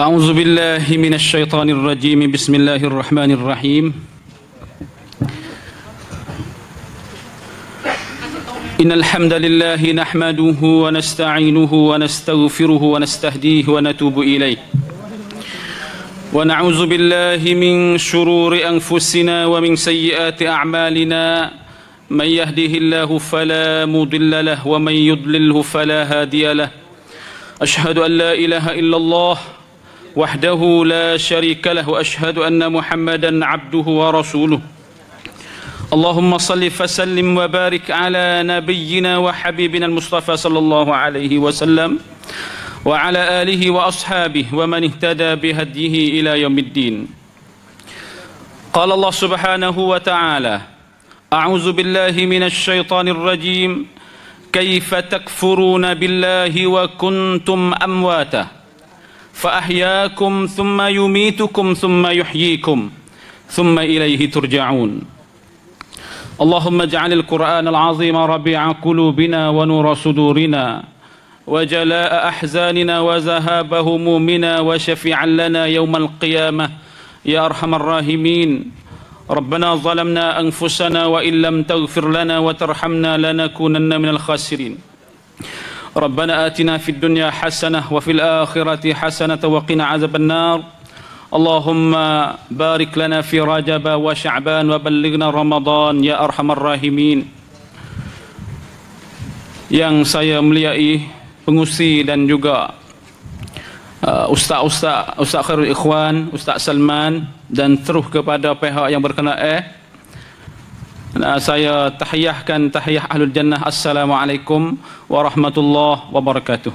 أعوذ بالله من الشيطان الرجيم بسم الله الرحمن الرحيم إن الحمد لله نحمده ونستعينه ونستغفره ونستهديه ونتوب إليه ونعوذ بالله من شرور أنفسنا ومن سيئات أعمالنا من يهده الله فلا مضل له ومن يضلله فلا هادي له أشهد أن لا إله إلا الله وحده لا شريك له واشهد ان محمدا عبده ورسوله اللهم صل فسلم وبارك على نبينا وحبيبنا المصطفى صلى الله عليه وسلم وعلى اله واصحابه ومن اهتدى بهديه الى يوم الدين قال الله سبحانه وتعالى اعوذ بالله من الشيطان الرجيم كيف تكفرون بالله وكنتم امواتا فأحياكم ثم يميتكم ثم يحييكم ثم إليه ترجعون اللهم اجعل القرآن العظيم ربيع قلوبنا ونور صدورنا وجلاء أحزاننا وذهاب همومنا وشفيعا لنا يوم القيامة يا أرحم الراحمين ربنا ظلمنا أنفسنا وإن لم تغفر لنا وترحمنا لنكونن من الخاسرين ربنا آتنا في الدنيا حسنة وفي الآخرة حسنة وقنا عذاب النار اللهم بارك لنا في رجب وشعبان وبلغنا رمضان يا أرحم الراحمين yang saya muliai pengusi dan juga uh, Ustaz-Ustaz uh, Ustaz Khairul Ikhwan, Ustaz Salman dan terus kepada pihak yang berkenaan eh, Nah, saya tahiyahkan tahiyah ahlul jannah assalamualaikum warahmatullahi wabarakatuh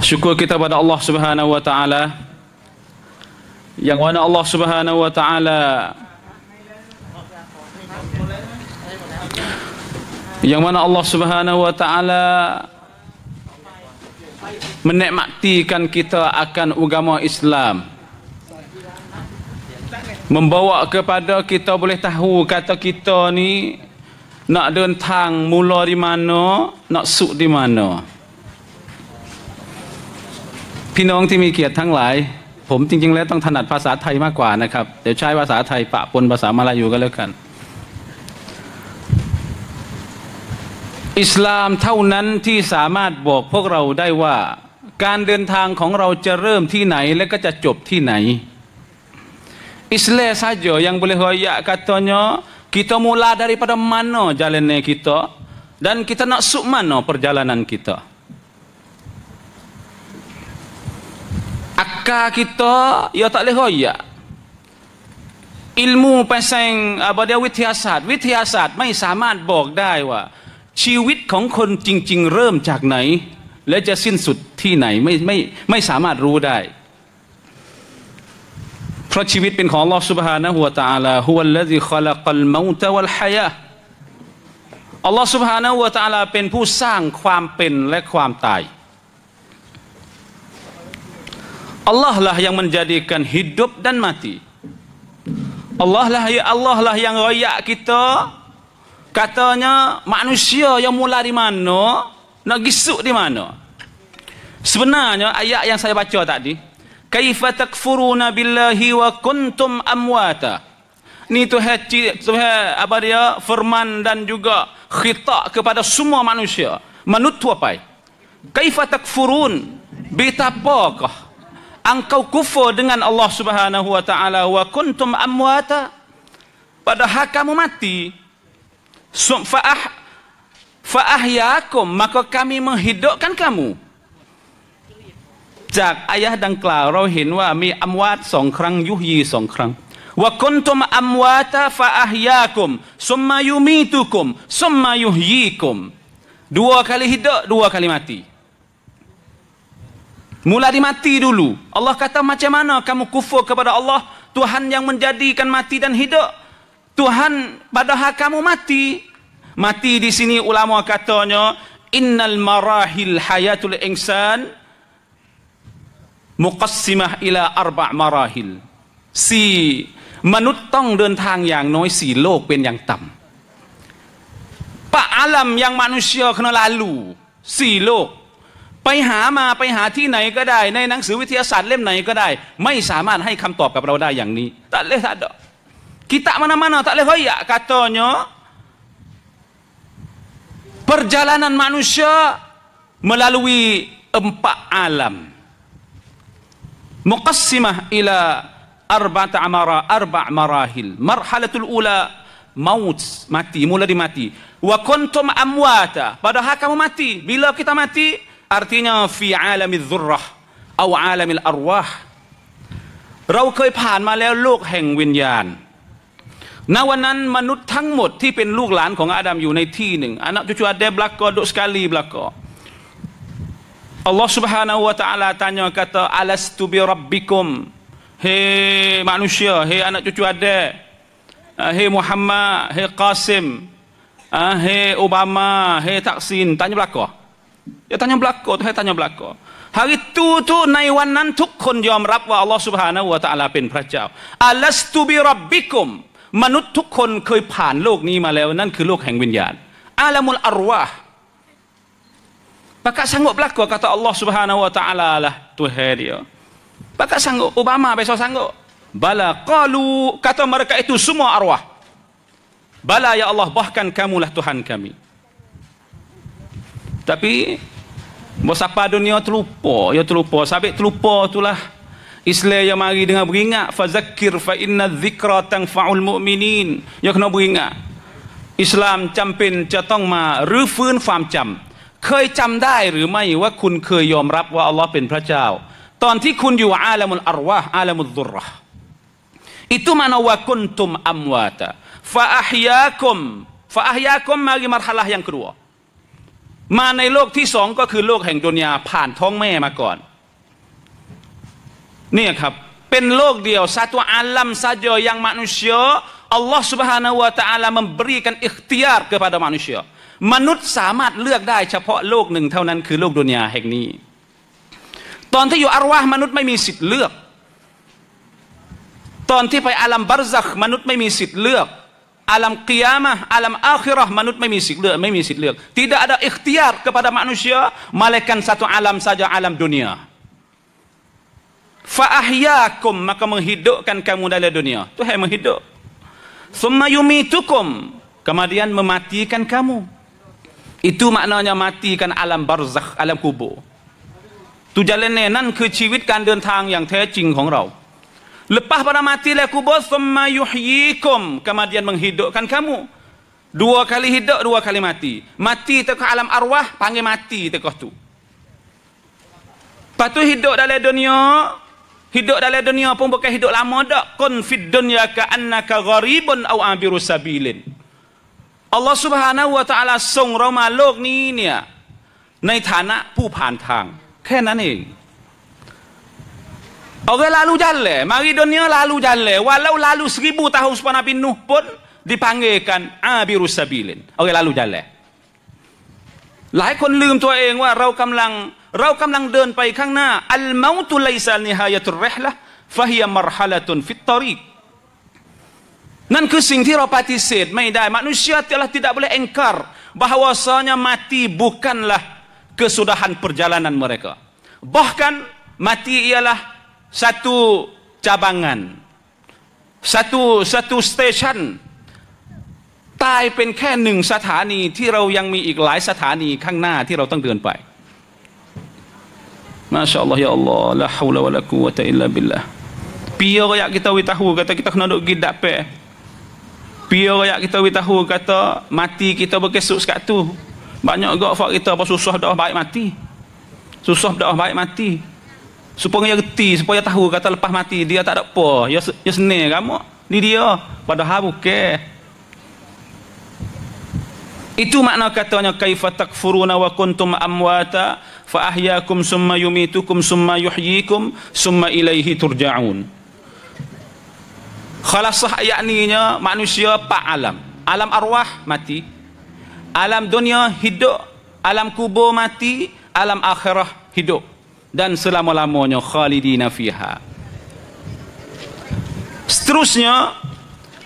syukur kita pada Allah subhanahu wa ta'ala yang mana Allah subhanahu wa ta'ala yang mana Allah subhanahu wa ta'ala menikmatikan kita akan agama Islam membawa kepada kita boleh tahu kata kita ni nak dentang mula di mana nak suk di mana พี่น้องที่มีเกียรติทั้งหลาย ผมจริง ๆ แล้วต้องถนัดภาษาไทยมากกว่านะครับเดี๋ยวใช้ภาษาไทยปะปนภาษามาลายูก็แล้วกัน อิสลามเท่านั้นที่สามารถบอกพวกเรา ได้ว่า การเดินทางของเราจะเริ่มที่ไหนและก็จะจบที่ไหน Islam saja yang boleh royak katanya kita mula daripada mana jalan kita dan kita nak sub mana perjalanan kita. Akal kita ya tak boleh royak. Ilmu pasang apa dia withiasat, withiasat ไม่ samaan bok dai wa. Chiwit kong kon jing jing reum jak nai และจะสิ้นสุดที่ไหนไม่ไม่ไม่สามารถรู้ได้พราะชีวิตเป็นของ Allah سبحانه และ تعالى ฮุวัลลัติขลักลมาตวัลฮายะ Allah سبحانه และ تعالى เป็นผู้สร้างความเป็นและความตาย Allah lah yang menjadikan hidup dan mati Allah lah ya Allah lah yang royak kita katanya manusia yang mula di mana nak gisuk di mana sebenarnya ayat yang saya baca tadi kaifa takfuruna billahi wa kuntum amwata ni tuhan tuhan apa dia firman dan juga khitab kepada semua manusia Menutu apa kaifa takfurun betapakah engkau kufur dengan Allah Subhanahu wa taala wa kuntum amwata padahal kamu mati fa ah, maka kami menghidupkan kamu จากอายะดังกล่าวเราเห็นว่ามีอัมวาดสองครั้งยุยีสองครั้งว่าคนทุมอัมวาตาฟะอฮยากุมสมมายุมีตุกุมสมมายุยีกุม dua kali hidup dua kali mati mula di mati dulu Allah kata macam mana kamu kufur kepada Allah Tuhan yang menjadikan mati dan hidup Tuhan padahal kamu mati mati di sini ulama katanya innal marahil hayatul insan muqassimah ila arba' marahil สี่มนุษย์ต้องเดินทางอย่างน้อยสี่โลกเป็นอย่างต่ำปะอาลัมยังมนุษย์เชนลาลูสี่โลกไปหามาไปหาที่ไหนก็ได้ในหนังสือวิทยาศาสตร์เล่มไหนก็ได้ไม่สามารถให้คำตอบกับเราได้อย่างนี้ตะเลทัดกิตะมานามานตะเลฮอยะกาโตโย perjalanan manusia melalui empat alam muqassimah ila arba'at amara arba' marahil marhalatul ula maut mati mula di mati wa kuntum amwata padahal kamu mati bila kita mati artinya fi alamiz zurrah atau alamil arwah เราเคยผ่านมาแล้วโลกแห่งวิญญาณณวันนั้นมนุษย์ทั้งหมดที่เป็นลูกหลานของอาดัมอยู่ในที่หนึ่งอันนั้นจุจุอาเดบลักก็ดสกาลีบลักก็ Allah Subhanahu wa taala tanya kata alastu bi rabbikum he manusia he anak cucu adik eh, he Muhammad he Qasim eh, he Obama hei Taksin tanya belaka dia tanya belaka tu dia tanya belaka hari tu tu naiwan nan tuk kun jom rabwa Allah Subhanahu wa taala pin pracau alastu bi rabbikum kon ni hang Alamul Arwah. Bakak sanggup berlaku kata Allah Subhanahu wa taala lah Tuhan dia. Bakak sanggup Obama biasa sanggup. Bala qalu kata mereka itu semua arwah. Bala ya Allah bahkan kamulah Tuhan kami. Tapi bos apa dunia terlupa, ya terlupa, sabik terlupa itulah Islam yang mari dengan beringat fazakir fa inna dzikra tanfa'ul mu'minin. Ya kena beringat. Islam campin catong ma rufun famcam. cam. เคยจำได้หรือไม่ว่าคุณเคยยอมรับว่าอัลลอฮ์เป็นพระเจ้า ตอนที่คุณอยู่อาลามุลอารวะอาลามุลดุรห์อิตุมานวะกุนตุมอัมวาตะฟาอัฮยาคุมฟาอัฮยาคุมมากิมารฮะลายังกลัวมาในโลกที่สองก็คือโลกแห่งดุนยาผ่านท้องแม่มาก่อนเนี่ยครับเป็นโลกเดียว satu alam s a ย a y งมนุษย์อัลลอฮ์ سبحانه และ u wa taala memberikan ikhtiar kepada manusia มนุษย์สามารถเลือกได้เฉพาะโลกหนึ่ง เท่านั้นคือโลกดุนยาแห่งนี้ตอนที่อยู่อารวาห์มนุษย์ไม่มีสิทธิ์เลือกตอนที่ไปอาลัมบารซักมนุษย์ไม่มีสิทธิ์เลือกอาลัมกิยามะอาลัมอัคราะมนุษย์ไม่มีสิทธิ์เลือกไม่มีสิทธิ์เลือกทีอได้อิทติยาร์ k e p กับมนุษย์มาเลกันสัตว์อาลัมซาจอาลัมดุนยาฟาอฮยาคุมมาก็มหิดุกันคุณในโลกดุนยาตุวให้มหิดุซุมมายุมิตุคุมก k ม m ดิ i ันม e ม a t i k a n kamu. Itu maknanya matikan alam barzakh, alam kubur. Tu jalan ni, nan ke ciwit kan dan tang yang teh cing kong rau. Lepas pada mati lah kubur, summa yuhyikum. Kemudian menghidupkan kamu. Dua kali hidup, dua kali mati. Mati tekoh alam arwah, panggil mati tekoh tu. Lepas tu hidup dalam dunia, hidup dalam dunia pun bukan hidup lama dak. Kun fid dunya ka annaka gharibun au abiru sabilin. อัลลอฮฺสุบฮานาวะตาลาส่งเรามาโลกนี้เนี่ยในฐานะผู้ผ่านทางแค่นั้นเองเอาเวลาล u จันเลยมาร d ดอนเนียลาลูจันเลยว่า l u s e r ล b u tahun s e p a ป a p น n n u นุปนดิพังเอกันอาบิรุสบิลินเอาเวลาลูจันเลยหลายคนลืมตัวเองว่าเรากำลังเรากำลังเดินไปข้างหน้าอัลมาตุไลซานิฮายตุเรห์ละฟะฮิยมรฮะละตุนฟิตตอริกนั่นคือสิ่งที่เราปฏิเสธไม่ได้มนุษย์เทียลที่ไม่ได้เอ็งการ bahwasanya mati bukanlah kesudahan perjalanan mereka bahkan mati ialah satu cabangan satu satu stesen ตายเป็นแค่หนึ่งสถานีที่เรายังมีอีกหลายสถานีข้างหน้าที่เราต้องเดินไปมาชาอัลลอฮ์ยาอัลลอฮ์ละฮูละวะละกูวะตะอิลลาบิลลาห์พี่เอ๋ก็อยากกิตาวิตาหูก็ต้องกิตาขนาดกิดดับเป้ Biar rakyat kita beritahu kata mati kita berkesuk sekat tu. Banyak gak fak kita apa susah dah baik mati. Susah dah baik mati. Supaya dia reti, supaya dia tahu kata lepas mati dia tak ada apa. Dia, dia senang kamu. Ni dia. Padahal bukan. Itu makna katanya kaifa takfuruna wa kuntum amwata fa ahyakum summa yumitukum summa yuhyikum summa ilaihi turja'un khalasah yakninya manusia empat alam alam arwah mati alam dunia hidup alam kubur mati alam akhirah hidup dan selama-lamanya khalidina fiha seterusnya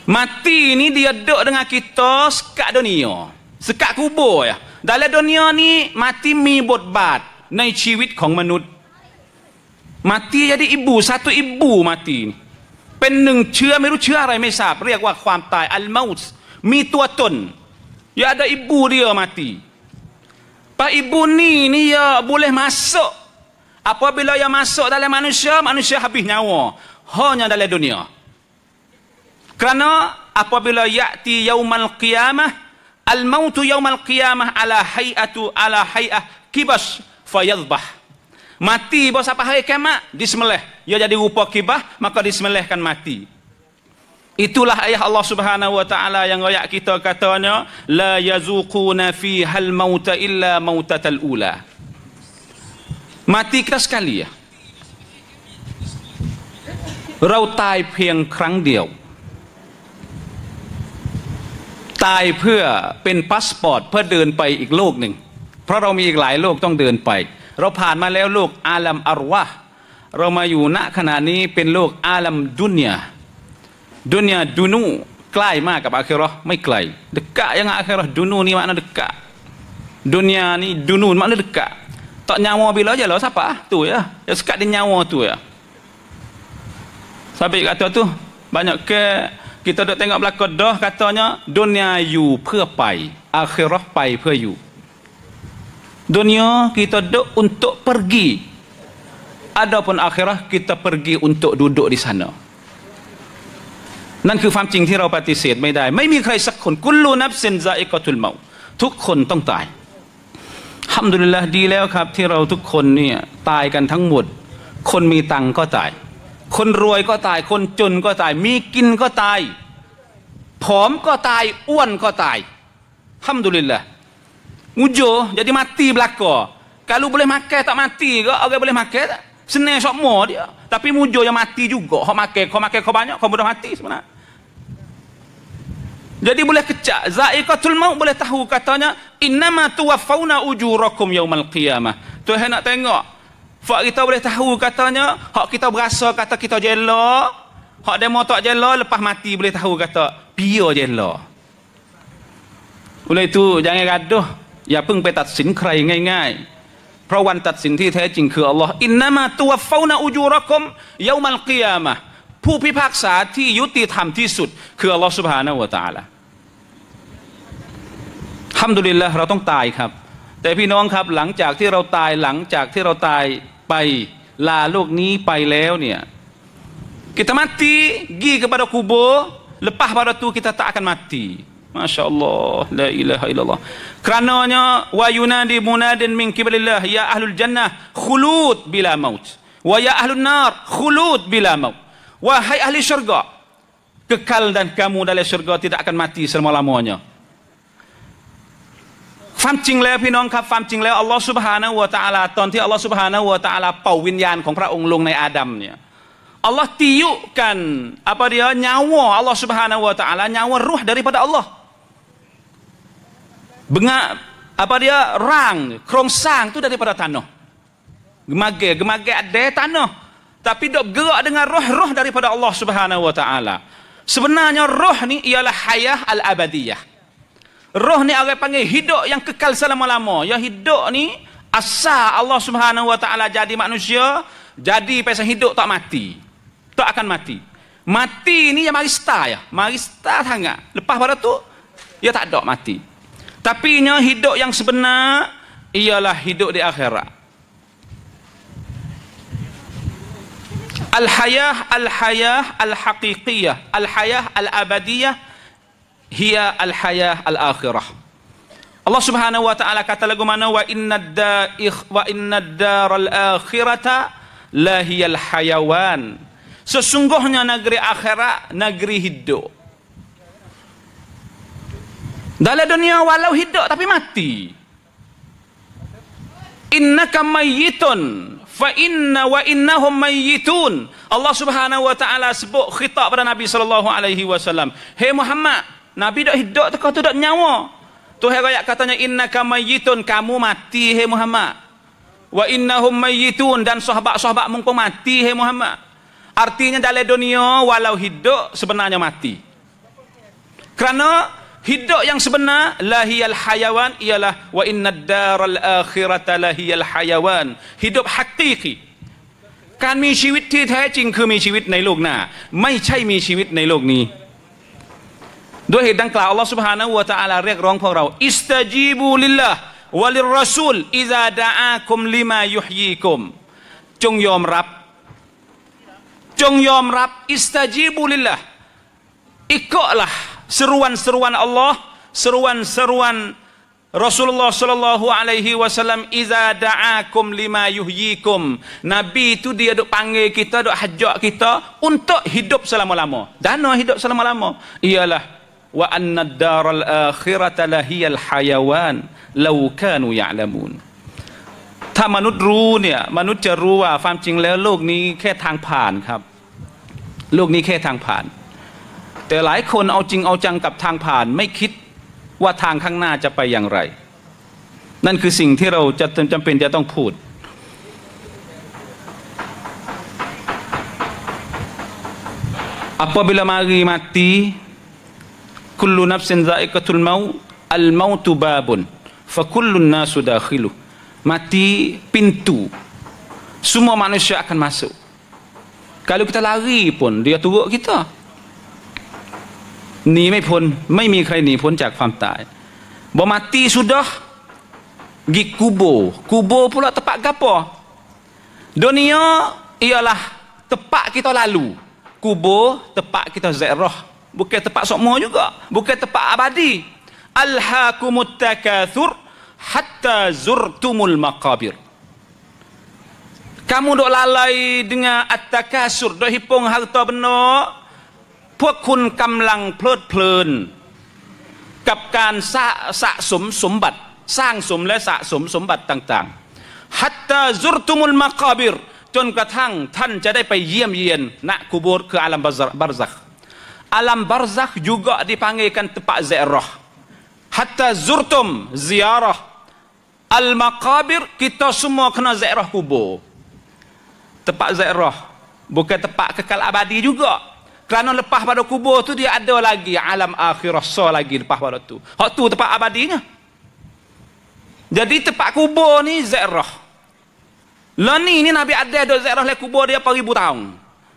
mati ni dia duduk dengan kita sekat dunia sekat kubur ya dalam dunia ni mati mi bot bat nai ciwit kong manut mati jadi ibu satu ibu mati ni ป็นหนึ่งเชื้อไม่รู้เชื้ออะไรไม่ทราบเรียกว่าความตายอัลมาสมีตัวตนยาดอิบูเรียมาตีปาอิบูนี่นี่ยาบุเลมาสก์ ya apabila ia masuk dalam manusia manusia habis nyawa hanya dalam dunia kerana apabila yati yaumal qiyamah al mautu yaumal qiyamah ala hayatu ala hayah kibas fayadbah. Mati bos apa hari kiamat? Dismeleh. Ia jadi rupa kibah, maka dismelehkan mati. Itulah ayah Allah Subhanahu wa taala yang ayat kita katanya la yazuquna fi hal mauta illa mautatal ula. Mati kah sekali ya. Rau tai pieng krang diau. Tai เพื่อเป็นพาสปอร์ตเพื่อเดินไปอีกโลกหนึ่งเพราะเรามีอีกหลายโลกต้องเดินไปเราผ่านมาแล้วโลกอาลัมอรวะเรามาอยู่ณขณะนี้เป็นโลกอาลัมดุนยาดุนยาดุนูใกล้มากกับอาคิรอไม่ไกลเดกะยังอาคิรอดุนูนี่มันเดกะดุนยานี่ดุนูมันเดกะตอ k ยาวบิลอ l a je lah s ปะตัวยะ a y a ก g sekat dia nyawa tu ya sampai ั a t a tu banyak ke kita duk tengok belakang dah katanya dunia you เพื่อไปอาคิรอไปเพื่ออยู่ Dunia kita duduk untuk pergi. Adapun akhirah kita pergi untuk duduk di sana. นั่นคือความจริงที่เราปฏิเสธไม่ได้ ไม่มีใครสักคนกุลูนับเซนซาอิกตุลเมาทุกคนต้องตายฮัมดุลิลละดีแล้วครับ ที่เราทุกคนเนี่ยตายกันทั้งหมด คนมีตังก็ตาย คนรวยก็ตาย คนจนก็ตาย มีกินก็ตายผอมก็ตายอ้วนก็ตายฮัมดุลิลละ Ujuh jadi mati belaka. Kalau boleh makan tak mati ke? Orang boleh makan tak? Senang sok mo dia. Tapi mujur yang mati juga. Kau makan, kau makan kau banyak, kau mudah mati sebenarnya. Jadi boleh kecak. Zaiqatul maut boleh tahu katanya innama tuwaffawna ujurakum yaumal qiyamah. Tuhan nak tengok. Fak kita boleh tahu katanya hak kita berasa kata kita jela. Hak demo tak jela lepas mati boleh tahu kata pia jela. Oleh itu jangan gaduh. อย่าเพิ่งไปตัดสินใครง่ายๆ เพราะวันตัดสินที่แท้จริงคืออัลลอฮ์อินนามาตัวเฝ้านาอูยูรักมเยามันเกียมะผู้พิพากษาที่ยุติธรรมที่สุด คืออัลลอฮ์สุบฮานาวะตาละฮัมดุลิลละเราต้องตายครับ แต่พี่น้องครับหลังจากที่เราตายหลังจากที่เราตายไปลาโลกนี้ไปแล้วเนี่ยกิต a m a ตติกี g i บ e p a d a k โบ u ล lepas p ัต a tu kita tak akan mati. Masya Allah. La ilaha illallah. Kerananya, wa yunadi munadin min kibalillah, ya ahlul jannah, khulud bila maut. Wa ya ahlul nar, khulud bila maut. Wahai ahli syurga, kekal dan kamu dalam syurga tidak akan mati selama-lamanya. Faham cing leh pi nong kap faham cing leh Allah subhanahu wa ta'ala ton ti Allah subhanahu wa ta'ala pau winyan kong pra unglung nai Adam ni. Allah tiukkan apa dia nyawa Allah subhanahu wa ta'ala nyawa ruh daripada Allah. Allah bengak apa dia rang kerongsang tu daripada tanah gemage gemage ada tanah tapi dok gerak dengan roh-roh daripada Allah Subhanahu wa taala sebenarnya roh ni ialah hayah al-abadiyah roh ni orang panggil hidup yang kekal selama-lama ya hidup ni asal Allah Subhanahu wa taala jadi manusia jadi pasal hidup tak mati tak akan mati mati ni yang marista ya marista sangat lepas pada tu ya tak ada mati tapi tapinya hidup yang sebenar ialah hidup di akhirat al-hayah al-hayah al-haqiqiyah al-hayah al-abadiyah hiya al-hayah al-akhirah Allah Subhanahu wa taala kata lagu mana wa innad da'ikh wa innad daral akhirata la hiyal hayawan sesungguhnya negeri akhirat negeri hidup dalam dunia walau hidup tapi mati. Inna mayyitun fa inna wa innahum mayyitun. Allah Subhanahu wa taala sebut khitab pada Nabi sallallahu alaihi wasallam. Hei Muhammad, Nabi dak hidup tu kau tu dak nyawa. Tuhan rakyat katanya inna mayyitun, kamu mati hei Muhammad. Wa innahum mayyitun dan sahabat-sahabat mung mati hei Muhammad. Artinya dalam dunia walau hidup sebenarnya mati. Kerana hidup yang sebenar lahiyal hayawan ialah wa innad daral akhirata lahiyal hayawan hidup hakiki การมีชีวิตที่แท้จริงคือมีชีวิตในโลกหน้าไม่ใช่มีชีวิตในโลกนี้ด้วยเหตุดังกล่าวอัลลอฮฺสุบฮานะวะตะอาลาเรียกร้องพวกเราอิสตาจีบูลิลละวะลิรอซูลอิซาดะอาคุมลิมายุฮีคุมจงยอมรับจงยอมรับอิสตาจีบูลิลละอิกะละ seruan-seruan Allah, seruan-seruan Rasulullah sallallahu alaihi wasallam iza da'akum lima yuhyikum. Nabi itu dia dok panggil kita, dok hajak kita untuk hidup selama-lama. Dana hidup selama-lama ialah wa anna daral akhirata lahiyal hayawan law kanu ya'lamun. ถ้ามนุษย์รู้เนี่ยมนุษย์จะรู้ว่าความจริงแล้วโลกนี้แค่ทางผ่านครับโลกนี้แค่ทางผ่านแต่หลายคนเอาจริงเอาจังกับทางผ่านไม่คิดว่าทางข้างหน้าจะไปอย่างไร นั่นคือสิ่งที่เราจะจำเป็นจะต้องพูดอัปปะบิลมารีมาตีคุลลุนับเซนซาอิกตุลเมาอัลเมาตุบาบุนฟะคุลลุนนาสุดาคิลุมาตีปินตู s ุ m ม a manusia akan masuk kalau kita lari pun dia tunggu kita หนีไม่พ้นไม่มีใครหนีพ้นจากความตายบอมาตีสุดหรอกิกูโบกูโบพูดว่าตปะกะปอโดนิโอ ialah tempat kita lalu kubur tempat kita zairah bukan tempat sokmo juga bukan tempat abadi alhaakumut takathur hatta zurtumul maqabir kamu dok lalai dengan atakasur, takasur dok hipung harta benar พวกคุณกำลังเพลิดเพลินกับการสะ,สะสมสมบัติสร้างสมและสะสมสมบัติต่างๆฮัตตาซุรตุมุลมาคาบิรจนกระทั่งท่านจะได้ไปเยี่ยมเยียนณกูบูรคืออาลัมบารซักอาลัมบารซักยูก็ดิพังเอกันตปะเซรอฮัตตาซุรตุมซิยารห์อัลมาคาบิรคิตอสุมอคนาเซรอฮ์กูบูตปะเซรอฮ์บุกตปะเคคัลอาบาดียูก็ kerana lepas pada kubur tu dia ada lagi alam akhirah so lagi lepas pada tu. Hak tu tempat abadinya. Jadi tempat kubur ni zairah. Lani ni Nabi ada ada zairah lek kubur dia 4000 tahun.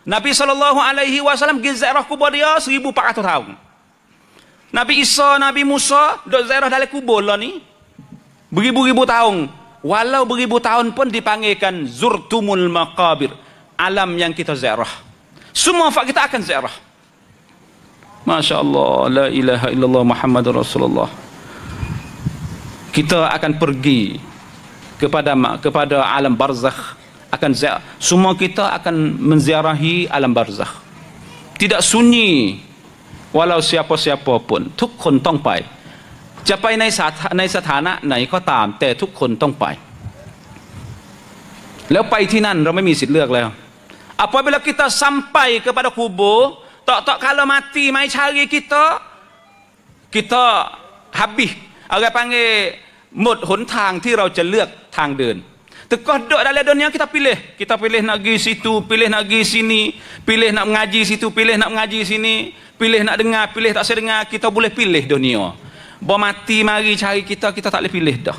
Nabi sallallahu alaihi wasallam gi zairah kubur dia 1400 tahun. Nabi Isa, Nabi Musa dok zairah dalam kubur lah ni. Beribu-ribu tahun. Walau beribu tahun pun dipanggilkan zurtumul maqabir. Alam yang kita zairah. Semua wafat kita akan ziarah. Masya Allah. La ilaha illallah Muhammad Rasulullah. Kita akan pergi kepada kepada alam barzakh akan ziarah. semua kita akan menziarahi alam barzakh tidak sunyi walau siapa-siapa pun di ทุกคนต้องไปจะไปในในสถานะไหนก็ตามแต่ทุกคนต้องไปแล้วไปที่นั่นเราไม่มีสิทธิ์เลือกแล้ว apabila kita sampai kepada kubur tak tak kalau mati mai cari kita kita habis orang panggil mud hun tang ที่ kita จะ lihat tang เดิน tekah duk dalam dunia kita pilih kita pilih nak pergi situ pilih nak pergi sini pilih nak mengaji situ pilih nak mengaji sini pilih nak dengar pilih tak sedengar kita boleh pilih dunia mati mari cari kita kita tak boleh pilih dah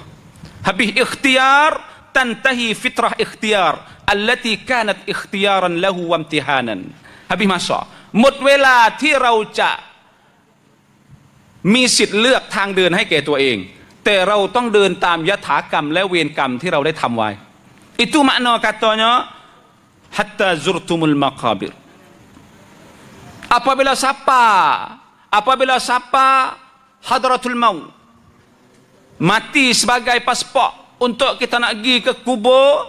habis ikhtiar ตันตะฮีฟิตรห์อิคติยารอัลลตีกานัตอิคติยารันละหูวัมติฮานันฮะบิมาสอหมดเวลาที่เราจะมีสิทธิ์เลือกทางเดินให้แก่ตัวเอง แต่เราต้องเดินตามยถากรรม และเวรกรรมที่เราได้ทำไว้อิตุมะนอกาตอนนะฮัตตาจุรตุมุลมาคาบิร apabila s i ปาอ a ปาเบล a siapa hadratul maut mati sebagai pasport untuk kita nak pergi ke kubur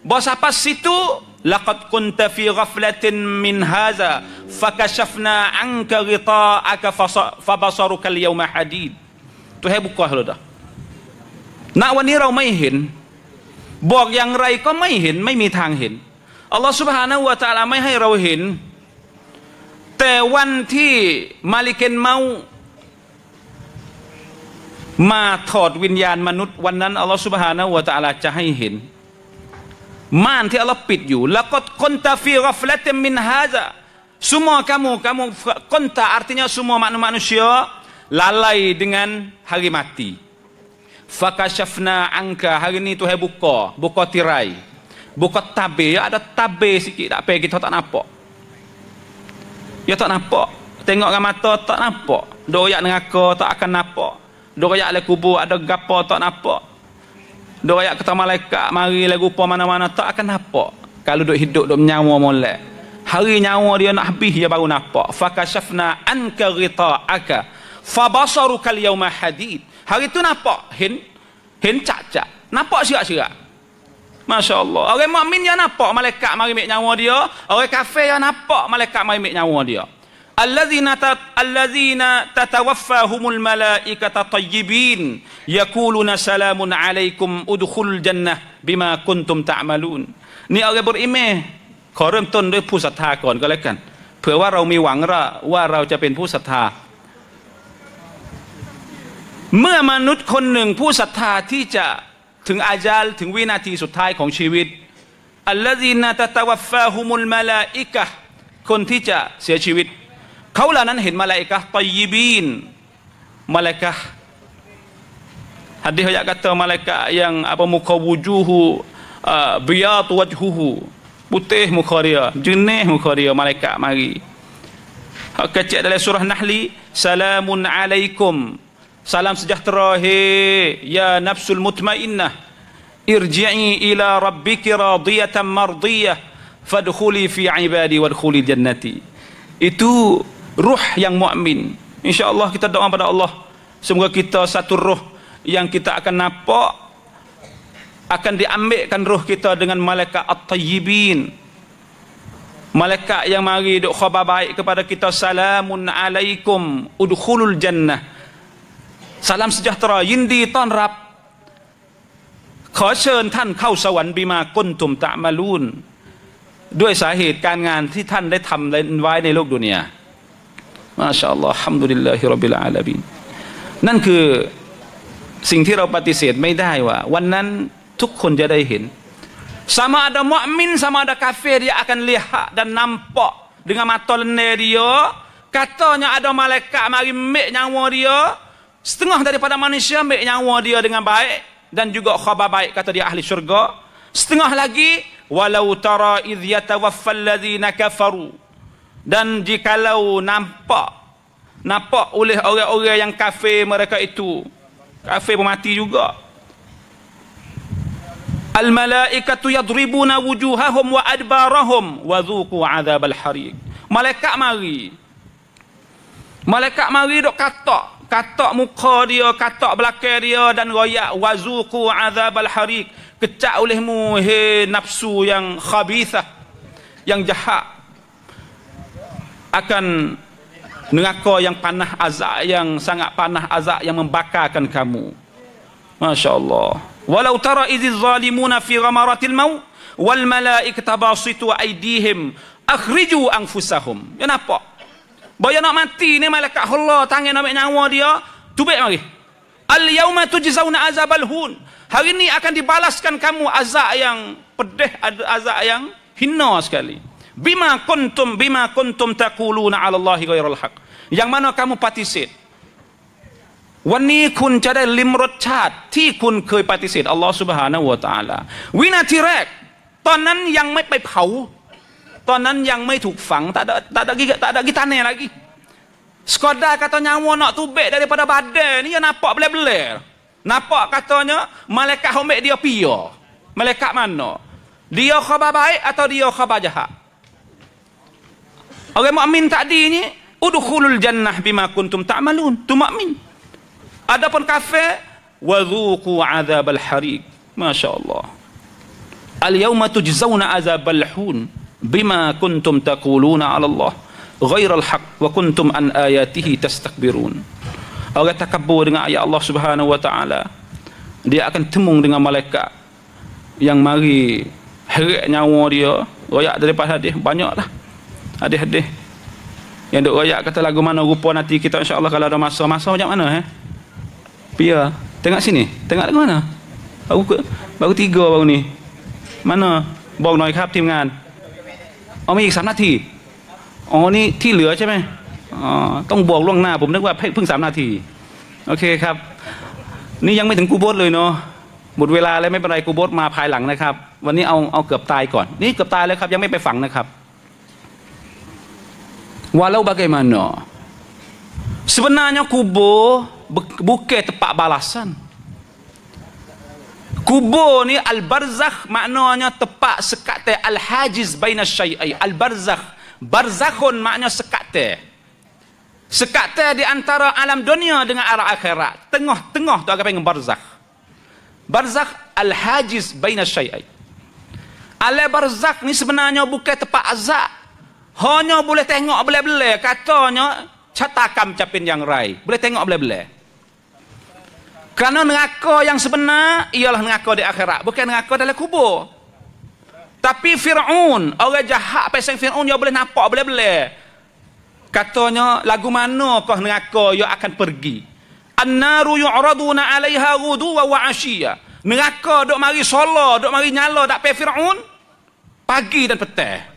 bos apa situ laqad kunta fi ghaflatin min hadza fakashafna anka ghita'aka fabasaruka al-yawma hadid tu hai buka lo dah nak wani rau mai hin bok yang rai ko mai hin mai mi thang hin Allah subhanahu wa ta'ala mai hai rau hin แต่วันที่มาลิกเกนเมามาถอดวิญญาณมนุษย์วันนั้นอัลลอฮฺสุบฮานาอัลลอฮฺจะให้เห็นม่านที่อัลลอฮฺปิดอยู่แล้วก็คนตาฟีรอฟเลตมินฮาจะสุมอคามูคามูคนตา artinya สุมอมนุมนุษย์ละลายดังนฮาริมัติฟักชัฟนาอังกะฮารินี้ทุเฮบุกโคบุกโคติไรบุกโคทับเบย์อ่ะได้ทับเบย์สิกิได้เพกิทอตันอัปโปยอตันอัปโป tengok ramato tak nampak doyak dengan aku tak akan nampak dia rayak lah kubur, ada gapa tak nampak. Dia rayak kata malaikat, mari lah rupa mana-mana, tak akan nampak. Kalau duk hidup, duk menyawa molek. Hari nyawa dia nak habis, dia baru nampak. Fakashafna anka fabasaru Fabasaruka liyawma hadid. Hari tu nampak. Hin, hin cak-cak. Nampak sirak-sirak. Masya Allah. Orang mu'min yang nampak malaikat mari mik nyawa dia. Orang kafir yang nampak malaikat mari mik nyawa dia. ال ลลซีนาตัอัลลซีนาต م ตวัฟฟาฮุมุลมาลาอิกะตะตยิบีนยะกูลุนสลามุนอะลัยกุมอุนี่เอาเกบริเมขอเริ่มต้นด้วยผู้ศรัทธาก่อนก็แล้วกันเผื่อว่าเรามีหวังละว่าเราจะเป็นผู้ศรัทธา เมื่อมนุษย์คนหนึ่งผู้ศรัทธาที่จะถึงอาญาล ถึงวินาทีสุดท้ายของชีวิตอัลลซีนาตะตวัฟฟาฮุมุลมาลาอิกะคนที่จะเสียชีวิตเขาเหล่านั้นเห็นมาลาอิกะตอยีบินมาลาอิกะฮัดดิฮยะกัตเตอมาลาอิกะยังอาบมุควูจูฮูเอ่อบิยาตัวจูฮูปุเตห์มุคอริยาจุนเนห์มุคอริยามาลาอิกะมารีฮักเจดเลสุรห์นัฮลีซัลามุนอะลัยคุม Salam sejahtera hai ya nafsul mutmainnah irji'i ila rabbiki radiyatan mardiyah fadkhuli fi ibadi wadkhuli jannati itu ruh yang mukmin. InsyaAllah kita doa pada Allah. Semoga kita satu ruh yang kita akan nampak akan diambilkan ruh kita dengan malaikat at-tayyibin. Malaikat yang mari duk khabar baik kepada kita salamun alaikum udkhulul jannah. Salam sejahtera, yindi ton rap. Khoshen tan khau sawan bima kuntum ta'malun. Duai sahid kan ngan ti tan dai dunia. Masya Allah, Alhamdulillahi Rabbil Alamin. นั่นคือสิ่งที่เราปฏิเสธไม่ได้ว่าวันนั้นทุกคนจะได้เห็น sama ada mu'min sama ada kafir dia akan lihat dan nampak dengan mata lene dia katanya ada malaikat mari mik nyawa dia setengah daripada manusia mik nyawa dia dengan baik dan juga khabar baik kata dia ahli syurga setengah lagi walau tara idh yatawaffal ladzina kafaru dan jikalau nampak nampak oleh orang-orang yang kafir mereka itu kafir pun mati juga al malaikatu yadribuna wujuhahum wa adbarahum wa dhuqu adzabal hariq malaikat mari malaikat mari dok katak katak muka dia katak belakang dia dan royak wa dhuqu adzabal hariq kecak olehmu he nafsu yang khabithah yang jahat akan mengaka yang panah azab yang sangat panah azab yang membakarkan kamu. Masya Allah. Walau tara izi zalimuna fi ghamaratil maut wal malaikata basitu aidihim akhriju anfusahum. Ya napa? Bayar nak mati ni malaikat Allah tangan ambil nyawa dia, tubek mari. Al yauma tujzauna azabal hun. Hari ini akan dibalaskan kamu azab yang pedih, azab yang hina sekali bima kuntum bima kuntum taquluna ala Allahi ghairul haq yang mana kamu patisit วันนี้คุณจะได้ลิมรสชาติที่คุณเคยปฏิเสธอัลลอฮฺสุบฮานะวะตาลาวินาทีแรกตอนนั้นยังไม่ไปเผาตอนนั้นยังไม่ถูกฝังตาตาตากิตาตากิตาเน่ลากิสกอดาคาตอนยังวนอตูเบะได้ปะดาบเดนี่ยนาปอบเล็บเลร์นาปอบคาตอนยมาเลกะฮอมเบะเดียวพิโยมาเลกะมันโนเดียวขบะไบหรือเดียวขบะจฮะ Orang mukmin tadi ni udkhulul jannah bima kuntum ta'malun. Tu mukmin. Adapun kafir wa dhuqu adzabal hariq. Masya-Allah. Al yauma tujzauna adzabal hun bima kuntum taquluna 'ala Allah al haqq wa kuntum an ayatihi tastakbirun. Orang takabbur dengan ayat Allah Subhanahu wa taala dia akan temung dengan malaikat yang mari heret nyawa dia royak daripada hadis banyaklah Hadis-hadis. Yang duk royak kata lagu mana rupa nanti kita insya-Allah kalau ada masa. Masa macam mana eh? Pia, tengok sini. Tengok lagu mana? Baru baru tiga baru ni. Mana? Bong noi khap tim ngan. เอามีอีกสามนาทีอ๋อนี่ที่ เหลือใช่ไหมอ๋อต้องบอกล่วงหน้า ผมนึกว่าเพิ่งสามนาทีโอเคครับ นี่ยังไม่ถึงกูโบสเลยเนาะหมดเวลาแล้วไม่เป็นไรกูโบสมาภายหลังนะครับ วันนี้เอาเอาเกือบตายก่อน นี่เกือบตายแล้วครับ ยังไม่ไปฝังนะครับ Walau bagaimana Sebenarnya kubur Bukan tempat balasan Kubur ni al-barzakh maknanya tepat sekatai al-hajiz baina syai'i al-barzakh barzakhun maknanya sekatai sekatai di antara alam dunia dengan arah akhirat tengah-tengah tu agak pengen barzakh barzakh al-hajiz baina syai'i al-barzakh ni sebenarnya bukan tempat azab hanya boleh tengok bela-bela katanya catakan capin yang rai. Boleh tengok bela-bela. Karena neraka yang sebenar ialah neraka di akhirat, bukan neraka dalam kubur. Tapi Firaun, orang jahat pesan Firaun dia boleh nampak bela-bela. Katanya lagu mana kau neraka yang akan pergi? An-naru yu'raduna 'alaiha ghudu wa 'ashiya. Neraka dok mari solo, dok mari nyala tak pe Firaun pagi dan petang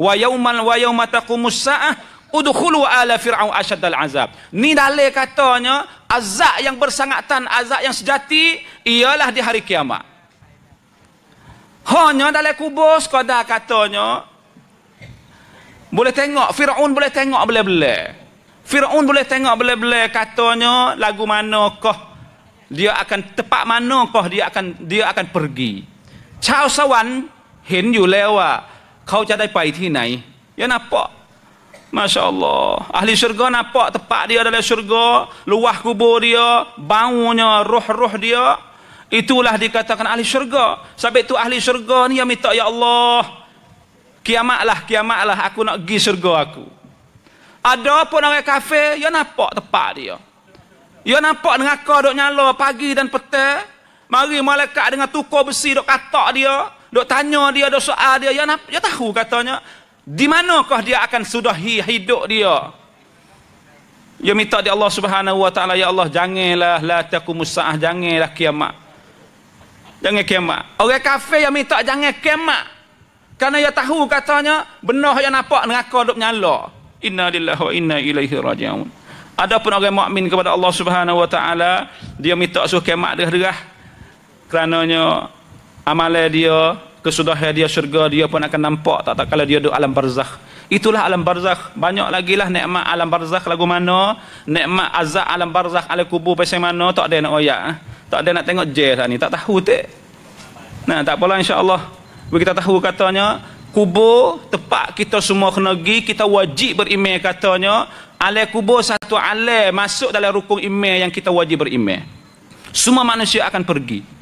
wa yauman wa yauma taqumus sa'ah udkhulu ala fir'aun ashaddal azab ni dalil katanya azab yang bersangatan azab yang sejati ialah di hari kiamat hanya dalam kubur sekadar katanya boleh tengok fir'aun boleh tengok bela-bela fir'aun boleh tengok bela-bela katanya lagu manakah dia akan tepat manakah dia akan dia akan pergi Chao Sawan hen yu lewa kau jadi pai di Ya nampak. Masya Allah. Ahli syurga nampak tempat dia dalam syurga. Luah kubur dia. Baunya roh-roh dia. Itulah dikatakan ahli syurga. Sebab itu ahli syurga ni yang minta ya Allah. Kiamatlah, kiamatlah aku nak pergi syurga aku. Ada pun orang kafe, ya nampak tempat dia. Ya nampak dengan kau duk pagi dan petang. Mari malaikat dengan tukar besi dok katak dia. Dok tanya dia, dok soal dia, ya nak, ya tahu katanya. Di mana kah dia akan sudah hidup dia? Ya minta di Allah Subhanahu wa taala ya Allah janganlah la taqumus saah janganlah kiamat. Jangan kiamat. Orang kafir yang minta jangan kiamat. Karena ya tahu katanya benar yang nampak neraka duk nyala. Inna lillahi wa inna ilaihi rajiun. Adapun orang mukmin kepada Allah Subhanahu wa taala dia minta suruh kiamat derah-derah. Kerananya amalan dia kesudahan dia syurga dia pun akan nampak tak tak kalau dia duduk alam barzakh itulah alam barzakh banyak lagi lah nikmat alam barzakh lagu mana nikmat azab alam barzakh alam kubur pasal mana tak ada nak oyak eh. tak ada nak tengok jail lah ni tak tahu tak nah tak apalah Allah. bila kita tahu katanya kubur tepat kita semua kena pergi kita wajib berimeh katanya alam kubur satu alam masuk dalam rukun imeh yang kita wajib berimeh semua manusia akan pergi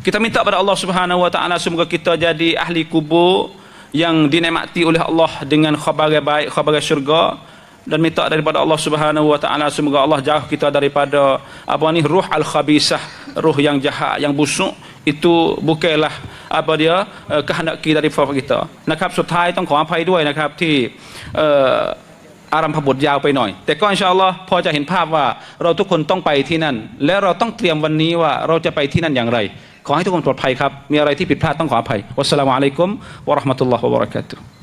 kita minta kepada Allah Subhanahu Wa Taala semoga kita jadi ahli kubur yang dinikmati oleh Allah dengan khabar baik, khabar syurga dan minta daripada Allah Subhanahu wa taala semoga Allah jauh kita daripada apa ni ruh al khabisah ruh yang jahat yang busuk itu bukanlah apa dia eh, kehendak kita dari fa kita semua kita kita kita Dan นะครับสุดท้ายต้องขออภัยด้วยนะครับที่เอ่ออารัมภบทยาวไปหน่อยแต่ก็อินชาอัลลอฮ์พอจะเห็นภาพว่าเราทุกคนต้องไปที่นั่นและเราต้องเตรียมวันนี้ว่าเราจะไปที่นั่นอย่างไรขอให้ทุกคนปลอดภัยครับมีอะไรที่ผิดพลาดต้องขออภัยวัสสลามุอะลัยกุมวะราะห์มะตุลลอฮ์วะบะเราะกาตุฮ์